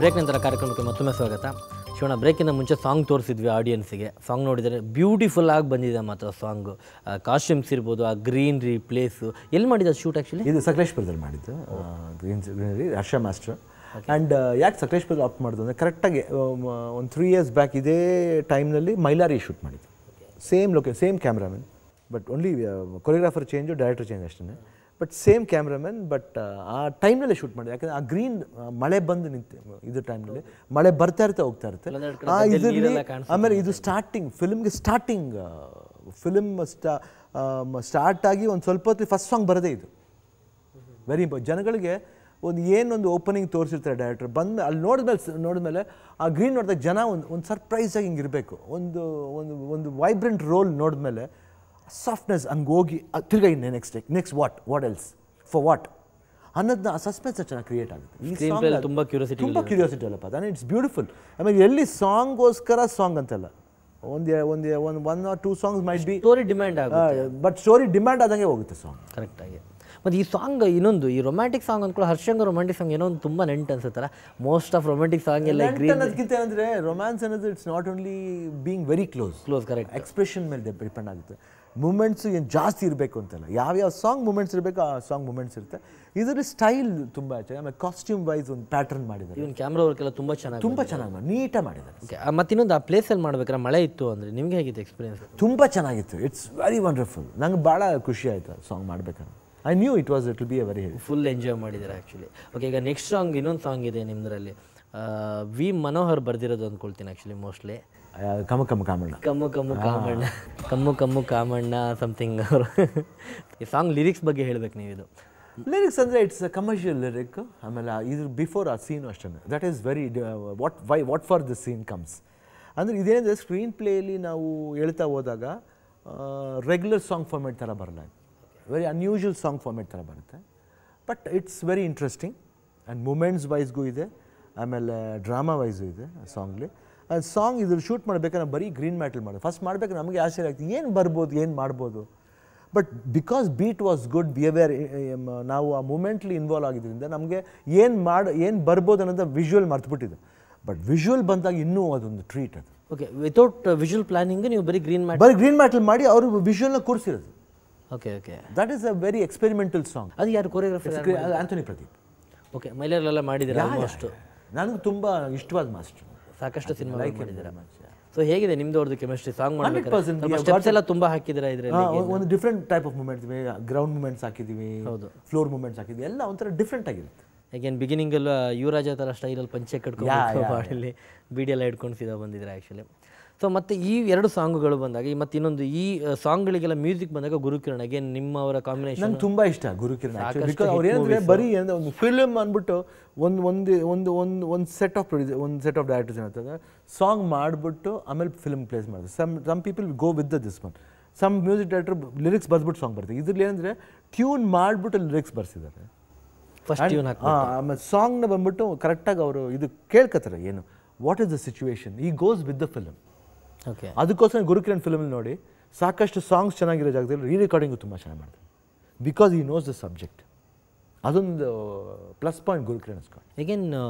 Break ನಂತರ ಕಾರ್ಯಕ್ರಮಕ್ಕೆ ಮತ್ತೊಮ್ಮೆ ಸ್ವಾಗತ ಶಿವಣ ಬ್ರೇಕಿನ ಮುಂಚೆ ಸಾಂಗ್ ತೋರಿಸಿದ್ವಿ ಆಡಿಯನ್ಸಿಗೆ ಸಾಂಗ್ ನೋಡಿದರೆ ಬ್ಯೂಟಿಫುಲ್ ಆಗಿ ಬಂದಿದೆ ಮಾತ್ರ ಸಾಂಗ್ ಕಾಸ್ಟ್ಯೂಮ್ಸ್ ಇರ್ಬೋದು ಆ ಗ್ರೀನ್ರಿ ಪ್ಲೇಸು ಎಲ್ಲಿ ಮಾಡಿದ ಶೂಟ್ ಆ್ಯಕ್ಚುಲಿ ಇದು ಸಕಲೇಶ್ಪುರದಲ್ಲಿ ಮಾಡಿದ್ದು green greenery Harsha master and ಯಾಕೆ ಸಕಲೇಶ್ಪುರದಲ್ಲಿ ಆಪ್ಟ್ ಮಾಡಿದ್ರು ಅಂದರೆ ಕರೆಕ್ಟಾಗಿ ಒಂದು ತ್ರೀ ಇಯರ್ಸ್ ಬ್ಯಾಕ್ ಇದೇ ಟೈಮ್ನಲ್ಲಿ ಮೈಲಾರಿ ಶೂಟ್ ಮಾಡಿದ್ದು ಸೇಮ್ ಲೊಕೆ same cameraman but only choreographer change director change ಅಷ್ಟೇ ಬಟ್ ಸೇಮ್ ಕ್ಯಾಮ್ರಾಮನ್ ಬಟ್ ಆ ಟೈಮ್ನಲ್ಲೇ ಶೂಟ್ ಮಾಡಿದೆ ಯಾಕಂದ್ರೆ ಆ ಗ್ರೀನ್ ಮಳೆ ಬಂದು ನಿಂತು ಇದು ಟೈಮ್ನಲ್ಲಿ ಮಳೆ ಬರ್ತಾ ಇರ್ತಾ ಹೋಗ್ತಾ ಇರುತ್ತೆ ಆಮೇಲೆ ಇದು ಸ್ಟಾರ್ಟಿಂಗ್ ಫಿಲ್ಮ್ಗೆ ಸ್ಟಾರ್ಟಿಂಗ್ ಫಿಲ್ಮ್ ಸ್ಟಾ ಸ್ಟಾರ್ಟ್ ಆಗಿ ಒಂದು ಸ್ವಲ್ಪ ಹೊತ್ತು ಫಸ್ಟ್ ಸಾಂಗ್ ಬರದೇ ಇದು ವೆರಿ ಇಂಪಾರ್ಟ್ ಜನಗಳಿಗೆ ಒಂದು ಏನೊಂದು ಓಪನಿಂಗ್ ತೋರಿಸಿರ್ತಾರೆ ಡೈರೆಕ್ಟರ್ ಬಂದು ಅಲ್ಲಿ ನೋಡಿದ್ಮೇಲೆ ನೋಡಿದ್ಮೇಲೆ ಆ ಗ್ರೀನ್ ನೋಡಿದಾಗ ಜನ ಒಂದು ಒಂದು ಸರ್ಪ್ರೈಸಾಗಿ ಇರಬೇಕು ಒಂದು ಒಂದು ಒಂದು ವೈಬ್ರೆಂಟ್ ರೋಲ್ ನೋಡಿದ್ಮೇಲೆ ಸಾಫ್ಟ್ನೆಸ್ ಹಂಗೆ ಹೋಗಿ ತಿರ್ಗಾ ಇನ್ನೇ next next what what else for what ಅನ್ನೋದನ್ನ ಆ ಸಸ್ಪೆನ್ಸ್ ಚೆನ್ನಾಗಿ ಕ್ರಿಯೇಟ್ ಆಗುತ್ತೆ ತುಂಬ ಕ್ಯೂರಿಯಾಸಿಟಿ ತುಂಬ ಕ್ಯೂರಿಯಾಸಿಟಿ ಅಲ್ಲಪ್ಪ ಅದನ್ನ ಇಟ್ಸ್ ಬ್ಯೂಟಿಫುಲ್ ಆಮೇಲೆ ಎಲ್ಲಿ ಸಾಂಗ್ಗೋಸ್ಕರ ಸಾಂಗ್ ಅಂತಲ್ಲ ಒಂದು ಒಂದು ಒಂದು one or two songs might be story demand ಆಗುತ್ತೆ ಬಟ್ ಸ್ಟೋರಿ ಡಿಮ್ಯಾಂಡ್ ಆದಂಗೆ ಹೋಗುತ್ತೆ ಸಾಂಗ್ ಕರೆಕ್ಟಾಗಿ ಮತ್ತು ಈ ಸಾಂಗ್ ಇನ್ನೊಂದು ಈ ರೊಮ್ಯಾಂಟಿಕ್ ಸಾಂಗ್ ಅಂದ್ಕೊಳ್ಳೋ ಹರ್ಷಂಗ ರೊಮ್ಯಾಂಟಿಕ್ ಸಾಂಗ್ ಏನೋ ಒಂದು ತುಂಬ ನೆಂಟ್ ಅನ್ಸುತ್ತಲ್ಲ ಮೋಸ್ಟ್ ಆಫ್ ರೊಮ್ಯಾಂಟಿಕ್ ಸಾಂಗ್ ಎಲ್ಲ ಅಂದರೆ ರೊಮ್ಯಾನ್ಸ್ ಅನ್ನೋದು it's not only being very close close correct expression ಮೇಲೆ ಡಿಪೆಂಡ್ ಆಗುತ್ತೆ ಮೂಮೆಂಟ್ಸು ಏನು ಜಾಸ್ತಿ ಇರಬೇಕು ಅಂತಲ್ಲ ಯಾವ್ಯಾವ ಸಾಂಗ್ ಮೂಮೆಂಟ್ಸ್ ಇರಬೇಕು ಆ ಸಾಂಗ್ ಮೂಮೆಂಟ್ಸ್ ಇರುತ್ತೆ ಇದರ ಸ್ಟೈಲ್ ತುಂಬ ಚೆನ್ನಾಗಿ ಆಮೇಲೆ ಕಾಸ್ಟ್ಯೂಮ್ ವೈಸ್ ಒಂದು ಪ್ಯಾಟರ್ನ್ ಮಾಡಿದ್ದಾರೆ ಇವನ್ ಕ್ಯಾಮ್ರಾ ಎಲ್ಲ ತುಂಬ ಚೆನ್ನಾಗಿ ತುಂಬ ಚೆನ್ನಾಗಿ ಮಾಡಿ ನೀಟಾಗಿ ಮಾಡಿದ್ದಾರೆ ಓಕೆ ಮತ್ತಿನ್ನೊಂದು ಆ ಪ್ಲೇಸಲ್ಲಿ ಮಾಡ್ಬೇಕಾದ್ರೆ ಮಳೆ ಇತ್ತು ಅಂದರೆ ನಿಮಗೆ ಹೇಗಿತ್ತು ಎಕ್ಸ್ಪೀರಿಯನ್ಸ್ ತುಂಬ ಚೆನ್ನಾಗಿತ್ತು ಇಟ್ಸ್ ವೆರಿ ವಂಡರ್ಫುಲ್ ನಂಗೆ ಭಾಳ ಖುಷಿ ಆಯಿತು ಸಾಂಗ್ ಮಾಡಬೇಕಾದ್ರೆ I knew it was it be a very full enjoy ಮಾಡಿದ್ದಾರೆ ಆ್ಯಕ್ಚುಲಿ ಓಕೆ ಈಗ ನೆಕ್ಸ್ಟ್ ಸಾಂಗ್ ಇನ್ನೊಂದು ಸಾಂಗ್ ಇದೆ ನಿಮ್ಮದರಲ್ಲಿ ವಿ ಮನೋಹರ್ ಬರೆದಿರೋದು ಅಂದ್ಕೊಳ್ತೀನಿ ಆ್ಯಕ್ಚುಲಿ ಮೋಸ್ಟ್ಲಿ ಕಮ್ಮ ಕಮ್ಮ ಕಾಮಣ್ಣ ಕಮ್ಮು ಕಮ್ಮು ಕಾಮಣ್ಣ ಕಮ್ಮು ಕಮ್ಮು ಕಾಮಣ್ಣ ಸಮಥಿಂಗ್ ಅವರು ಈ ಸಾಂಗ್ ಲಿರಿಕ್ಸ್ ಬಗ್ಗೆ ಹೇಳಬೇಕು ನೀವು ಇದು ಲಿರಿಕ್ಸ್ ಅಂದರೆ ಇಟ್ಸ್ ಅ ಕಮರ್ಷಿಯಲ್ ಲಿರಿಕ್ ಆಮೇಲೆ ಇದು ಬಿಫೋರ್ ಆ ಸೀನು ಅಷ್ಟೇ that is very what why what for this scene comes ಅಂದರೆ ಇದೇನಂದರೆ ಸ್ಕ್ರೀನ್ ಪ್ಲೇಯಲ್ಲಿ ನಾವು ಹೇಳ್ತಾ ಹೋದಾಗ ರೆಗ್ಯುಲರ್ ಸಾಂಗ್ ಫಾರ್ಮೆಟ್ ಥರ ಬರಲ್ಲ ವೆರಿ ಅನ್ಯೂಶುವಲ್ ಸಾಂಗ್ ಫಾರ್ಮೇಟ್ ಥರ ಬರುತ್ತೆ but it's very interesting and moments ವೈಸ್ಗೂ ಇದೆ ಆಮೇಲೆ ಡ್ರಾಮಾ ವೈಸು ಇದೆ ಆ ಸಾಂಗ್ಲಿ ಸಾಂಗ್ ಇದ್ರ ಶೂಟ್ ಮಾಡಬೇಕಾದ್ರೆ ಬರೀ ಗ್ರೀನ್ ಮ್ಯಾಟಲ್ ಮಾಡೋದು ಫಸ್ಟ್ ಮಾಡಬೇಕು ನಮಗೆ ಆಶ್ಚರ್ಯ ಆಗ್ತದೆ ಏನು ಬರ್ಬೋದು ಏನು ಮಾಡ್ಬೋದು but because beat was good behaviour ನಾವು ಆ ಮೂಮೆಂಟ್ಲಿ ಇನ್ವಾಲ್ವ್ ಆಗಿದ್ದರಿಂದ ನಮಗೆ ಏನು ಮಾಡಿ ಏನು ಬರ್ಬೋದು ಅನ್ನೋದು ವಿಜುವಲ್ ಮರ್ತುಬಿಟ್ಟಿದ್ದು ಬಟ್ ವಿಜುವಲ್ ಬಂದಾಗ ಇನ್ನೂ ಅದೊಂದು ಟ್ರೀಟ್ ಅದು ಓಕೆ ವಿತೌಟ್ ವಿಜುವಲ್ ಪ್ಲಾನಿಂಗ್ ನೀವು ಬರೀ ಗ್ರೀನ್ ಮ್ಯಾಟ್ ಬರೀ ಗ್ರೀನ್ ಮ್ಯಾಟಲ್ ಮಾಡಿ ಅವರು ವಿಜುವಲ್ನ ಕೂರಿಸಿರೋದು okay okay that is a very experimental song ಅದು ಯಾರು ಕೊರಿಯೋಗ್ರಫರ್ ಆಂಥೋನಿ ಪ್ರದೀಪ್ ಓಕೆ ಮೈಲರ್ಲೆಲ್ಲ ಮಾಡಿದ್ದೀರಾ ಅಷ್ಟು ನನಗೆ ತುಂಬ ಇಷ್ಟವಾದ ಮಾಸ್ಟರ್ ಸಾಕಷ್ಟು ಸಿನಿಮಾ ಲೈಕ್ ಮಾಡಿದ್ದೀರಾ ಸೊ ಹೇಗಿದೆ ನಿಮ್ದು ಅವ್ರದ್ದು ಕೆಮಿಸ್ಟ್ರಿ ಸಾಂಗ್ ಮಾಡ್ಬೇಕು ಎಲ್ಲ ತುಂಬ ಹಾಕಿದ್ದೀರಾ ಇದರಲ್ಲಿ ಒಂದು different type of moments ground moments ಹಾಕಿದ್ದೀವಿ ಹೌದು ಫ್ಲೋರ್ ಮೂಮೆಂಟ್ಸ್ ಹಾಕಿದ್ವಿ ಎಲ್ಲ ಒಂಥರ ಡಿಫ್ರೆಂಟ್ ಆಗಿರುತ್ತೆ ಅಗೇನ್ ಬಿಗಿನಿಂಗ್ ಎಲ್ಲ ಯುವರಾಜ ತರ ಸ್ಟೈಲಲ್ಲಿ ಪಂಚೆ ಕಟ್ಕೊಂಡು ಬಾಡಲ್ಲಿ ವಿಡಿಯೋ ಎಲ್ಲ ಹಿಡ್ಕೊಂಡು ಸೀದಾ ಬಂದಿದ್ರೆ ಆ್ಯಕ್ಚುಲಿ ಸೊ ಮತ್ತು ಈ ಎರಡು ಸಾಂಗ್ಗಳು ಬಂದಾಗ ಮತ್ತು ಇನ್ನೊಂದು ಈ ಸಾಂಗ್ಗಳಿಗೆಲ್ಲ ಮ್ಯೂಸಿಕ್ ಬಂದಾಗ ಗುರುಕಿರಣ್ ಅಗೇನ್ ನಿಮ್ಮವರ ಕಾಂಬಿನೇಷನ್ ನಂಗೆ ತುಂಬ ಇಷ್ಟ ಗುರುಕಿರಣ್ ಅವ್ರು ಏನಂದ್ರೆ ಬರೀ ಅಂದರೆ ಒಂದು ಫಿಲ್ಮ್ ಅಂದ್ಬಿಟ್ಟು ಒಂದು ಒಂದು ಒಂದು ಒಂದು ಒಂದು ಸೆಟ್ ಆಫ್ ಪ್ರೊಡ್ಯೂಸ್ ಒಂದು ಸೆಟ್ ಆಫ್ ಡೈರೆಕ್ಟರ್ಸ್ ಏನಾಗ್ತದೆ ಸಾಂಗ್ ಮಾಡಿಬಿಟ್ಟು ಆಮೇಲೆ ಫಿಲ್ಮ್ ಪ್ಲೇಸ್ ಮಾಡಿದೆ some some people go with the this man some music director lyrics ಬರ್ಬಿಟ್ಟು ಸಾಂಗ್ ಬರ್ತದೆ ಇದರಲ್ಲಿ ಏನಂದರೆ ಟ್ಯೂನ್ ಮಾಡಿಬಿಟ್ಟು ಲಿರಿಕ್ಸ್ ಬರ್ಸಿದ್ದಾರೆ ಫಸ್ಟ್ ಟ್ಯೂನ್ ಆಮೇಲೆ ಸಾಂಗ್ನ ಬಂದ್ಬಿಟ್ಟು ಕರೆಕ್ಟಾಗಿ ಅವರು ಇದು ಕೇಳ್ಕೊತಾರೆ ಏನು what is the situation he goes with the film okay ಅದಕ್ಕೋಸ್ಕರ ಗುರುಕಿರಣ್ ಫಿಲಮ್ ನೋಡಿ ಸಾಕಷ್ಟು ಸಾಂಗ್ಸ್ ಚೆನ್ನಾಗಿರೋ ಜಾಗದಲ್ಲಿ ರೀ ರೆಕಾರ್ಡಿಂಗು ತುಂಬ ಚೆನ್ನಾಗಿ ಮಾಡ್ತಾರೆ ಬಿಕಾಸ್ ಈ ನೋಸ್ ದ ಸಬ್ಜೆಕ್ಟ್ ಅದೊಂದು ಪ್ಲಸ್ ಪಾಯಿಂಟ್ ಗುರುಕಿರಣ್ ಅನ್ಸ್ಕೊಂಡು ಈಗೇನು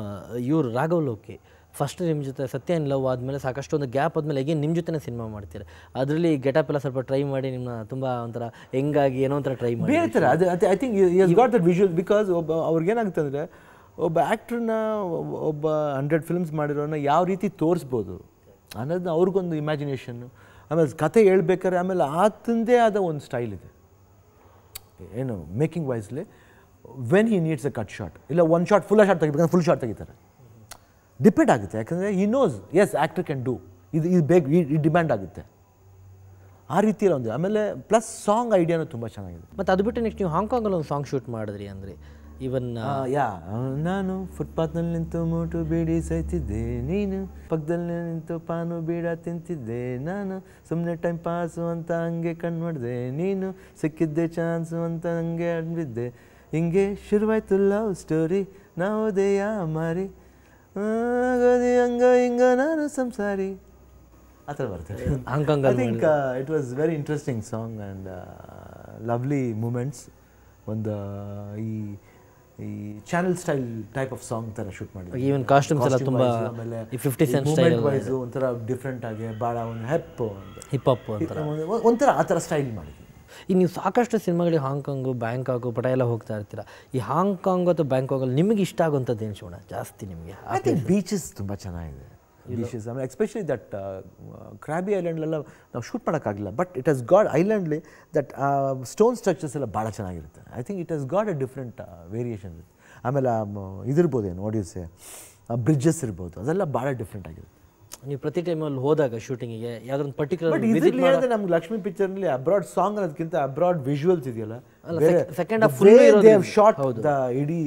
ಇವರು ರಾಘವ್ ಲೋಕೆ ಫಸ್ಟ್ ನಿಮ್ಮ ಜೊತೆ ಸತ್ಯ ಏನು ಲವ್ ಆದಮೇಲೆ ಸಾಕಷ್ಟು ಒಂದು ಗ್ಯಾಪ್ ಆದಮೇಲೆ ಹೇಗೆ ನಿಮ್ಮ ಜೊತೆ ಸಿನಿಮಾ ಮಾಡ್ತೀರ ಅದರಲ್ಲಿ ಗೆಟಪ್ ಎಲ್ಲ ಸ್ವಲ್ಪ ಟ್ರೈ ಮಾಡಿ ನಿಮ್ಮ ತುಂಬ ಒಂಥರ ಹೆಂಗಾಗಿ ಏನೋ ಒಂಥರ ಟ್ರೈ ಮಾಡಿ ಬೇರೆ ಥರ ಅದು I think got that visual because ಒಬ್ಬ ಅಂದರೆ ಒಬ್ಬ ಆ್ಯಕ್ಟ್ರನ್ನ ಒಬ್ಬ ಹಂಡ್ರೆಡ್ ಫಿಲ್ಮ್ಸ್ ಮಾಡಿರೋನ ಯಾವ ರೀತಿ ತೋರಿಸ್ಬೋದು ಅನ್ನೋದನ್ನ ಅವ್ರಿಗೊಂದು ಇಮ್ಯಾಜಿನೇಷನ್ನು ಆಮೇಲೆ ಕತೆ ಹೇಳ್ಬೇಕಾದ್ರೆ ಆಮೇಲೆ ಆತಂದೇ ಆದ ಒಂದು ಸ್ಟೈಲ್ ಇದೆ ಏನು ಮೇಕಿಂಗ್ ವೈಸ್ಲಿ when he needs a cut shot ಇಲ್ಲ ಒನ್ ಶಾರ್ಟ್ ಫುಲ್ ಶಾರ್ಟ್ ತೆಗಿಬೇಕಂದ್ರೆ ಫುಲ್ ಶಾರ್ಟ್ ತೆಗಿತಾರೆ ಡಿಪೆಂಡ್ ಆಗುತ್ತೆ ಯಾಕಂದರೆ he knows as actor can do ಇದು ಇದು ಬೇಗ ಈ ಡಿಮ್ಯಾಂಡ್ ಆಗುತ್ತೆ ಆ ರೀತಿಯಲ್ಲಿ ಒಂದು ಆಮೇಲೆ ಪ್ಲಸ್ ಸಾಂಗ್ ಐಡಿಯಾನು ತುಂಬ ಚೆನ್ನಾಗಿದೆ ಮತ್ತು ಅದು ಬಿಟ್ಟು ನೆಕ್ಸ್ಟ್ ನೀವು ಹಾಂಗ್ಕಾಂಗಲ್ಲಿ ಒಂದು ಸಾಂಗ್ ಶೂಟ್ ಮಾಡಿದ್ರಿ ಅಂದರೆ ಇವನ್ ಯಾ ನಾನು ಫುಟ್ಪಾತ್ನಲ್ಲಿ ನಿಂತು ಮೂಟು ಬೀಡಿ ಸೈತಿದ್ದೆ ನೀನು ಪಕ್ಕದಲ್ಲಿ ನಿಂತು ಪಾನು ಬೀಡ ತಿಂತಿದ್ದೆ ನಾನು ಸುಮ್ಮನೆ ಟೈಮ್ ಪಾಸು ಅಂತ ಹಂಗೆ ಕಣ್ಣು ಮಾಡಿದೆ ನೀನು ಸಿಕ್ಕಿದ್ದೆ ಚಾನ್ಸು ಅಂತ ಹಂಗೆ ಅಂದಿದ್ದೆ ಹಿಂಗೆ ಶುರುವಾಯ್ತು ಲವ್ ಸ್ಟೋರಿ ನಾವು ದೇಯ ಮಾರಿ ಗದಿ ಹಂಗ ನಾನು ಸಂಸಾರಿ ಆ ಥರ ಬರ್ತದೆ I think it was very interesting song and lovely moments ಒಂದು uh, ಈ ಈ channel style type of song ಥರ ಶೂಟ್ ಮಾಡಿದ್ರು ಈವನ್ ಕಾಸ್ಟ್ಯೂಮ್ಸ್ ಎಲ್ಲ ತುಂಬ ಆಮೇಲೆ ಫಿಫ್ಟಿ ಸೆಂಟ್ ಸ್ಟೈಲ್ ವೈಸು ಒಂಥರ ಡಿಫ್ರೆಂಟ್ ಆಗಿ ಭಾಳ ಒಂದು ಹೆಪ್ ಹಿಪ್ ಹಾಪ್ ಒಂಥರ ಒಂಥರ ಆ ಥರ ಸ್ಟೈಲ್ ಮಾಡಿದ್ರು ಈಗ ನೀವು ಸಾಕಷ್ಟು ಸಿನಿಮಾಗಳಿಗೆ ಹಾಂಗ್ಕಾಂಗು ಬ್ಯಾಂಕಾಕು ಪಟ ಎಲ್ಲ ಹೋಗ್ತಾ ಇರ್ತೀರ ಈ ಹಾಂಗ್ಕಾಂಗ್ ಅಥವಾ ಬ್ಯಾಂಕಾಕಲ್ಲಿ ನಿಮಗೆ ಇಷ್ಟ ಆಗುವಂಥದ್ದು ಏನು ಶಿವಣ್ಣ ಜಾಸ್ತಿ ನಿಮಗೆ ಅದೇ ಬೀಚಸ್ ತುಂಬ ಚೆನ್ನಾಗಿದೆ ಬೀಚಸ್ ಆಮೇಲೆ ಎಸ್ಪೆಷಲಿ ದಟ್ ಕ್ರಾಬಿ ಐಲ್ಯಾಂಡ್ಲೆಲ್ಲ ನಾವು ಶೂಟ್ ಮಾಡೋಕ್ಕಾಗಿಲ್ಲ ಬಟ್ ಇಟ್ ಹಸ್ ಗಾಡ್ ಐಲ್ಯಾಂಡ್ಲಿ ದಟ್ ಸ್ಟೋನ್ ಸ್ಟ್ರಕ್ಚರ್ಸ್ ಎಲ್ಲ ಭಾಳ ಚೆನ್ನಾಗಿರುತ್ತೆ I think it has got a different variation ಆಮೇಲೆ um, ಏನು ಆಡಿಯನ್ಸೇ ಬ್ರಿಡ್ಜಸ್ ಇರ್ಬೋದು ಅದೆಲ್ಲ ಭಾಳ ಡಿಫ್ರೆಂಟ್ ಆಗಿರುತ್ತೆ ನೀವು ಪ್ರತಿ ಟೈಮ್ ಅಲ್ಲಿ ಹೋದಾಗ ಶೂಟಿಂಗಿಗೆ ಯಾವ್ದೊಂದು ಪರ್ಟಿಕ್ಯುಲರ್ ಹೇಳಿದ್ರೆ ನಮ್ಗೆ ಲಕ್ಷ್ಮಿ ಪಿಕ್ಚರ್ ನಲ್ಲಿ ಅಬ್ರಾಡ್ ಸಾಂಗ್ ಅನ್ನೋದಕ್ಕಿಂತ ಅಬ್ರಾಡ್ ವಿಜುವಲ್ಸ್ ಇದೆಯಲ್ಲ second half full shot the ಇಡೀ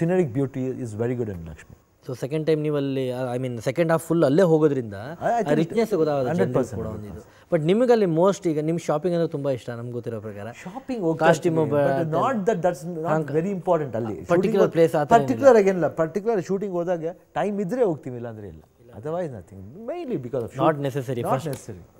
scenic beauty is very good and Lakshmi so second time ನೀವು ಅಲ್ಲಿ I mean second half full ಅಲ್ಲೇ ಹೋಗೋದ್ರಿಂದ ರಿಚ್ನೆಸ್ ಬಟ್ ನಿಮಗೆ ಅಲ್ಲಿ ಮೋಸ್ಟ್ ಈಗ ನಿಮ್ ಶಾಪಿಂಗ್ ಅಂದ್ರೆ ತುಂಬಾ ಇಷ್ಟ ನಮ್ಗೆ ಗೊತ್ತಿರೋ ಪ್ರಕಾರ shopping costume not that that's not very important ಅಲ್ಲಿ particular place particular particular shooting ಹೋದಾಗ ಟೈಮ್ ಇದ್ರೆ ಹೋಗ್ತೀವಿ ಇಲ್ಲ ಅಂದ್ರೆ ಇಲ್ಲ otherwise nothing mainly because of not necessary not first. necessary